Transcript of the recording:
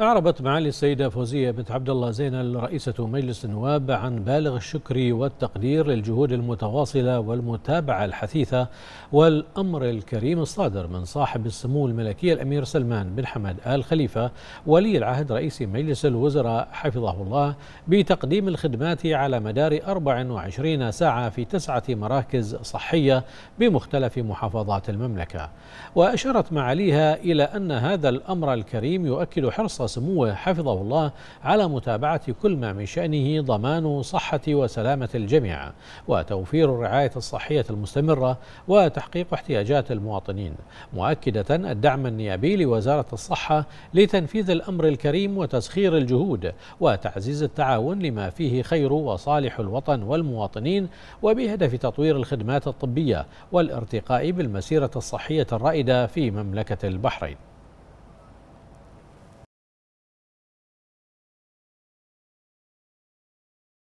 أعربت معالي السيدة فوزية بنت عبد الله زينل رئيسة مجلس النواب عن بالغ الشكر والتقدير للجهود المتواصلة والمتابعة الحثيثة والأمر الكريم الصادر من صاحب السمو الملكي الأمير سلمان بن حمد آل خليفة ولي العهد رئيس مجلس الوزراء حفظه الله بتقديم الخدمات على مدار 24 ساعة في تسعة مراكز صحية بمختلف محافظات المملكة وأشارت معاليها إلى أن هذا الأمر الكريم يؤكد حرص سموه حفظه الله على متابعة كل ما من شأنه ضمان صحة وسلامة الجميع وتوفير الرعاية الصحية المستمرة وتحقيق احتياجات المواطنين مؤكدة الدعم النيابي لوزارة الصحة لتنفيذ الأمر الكريم وتسخير الجهود وتعزيز التعاون لما فيه خير وصالح الوطن والمواطنين وبهدف تطوير الخدمات الطبية والارتقاء بالمسيرة الصحية الرائدة في مملكة البحرين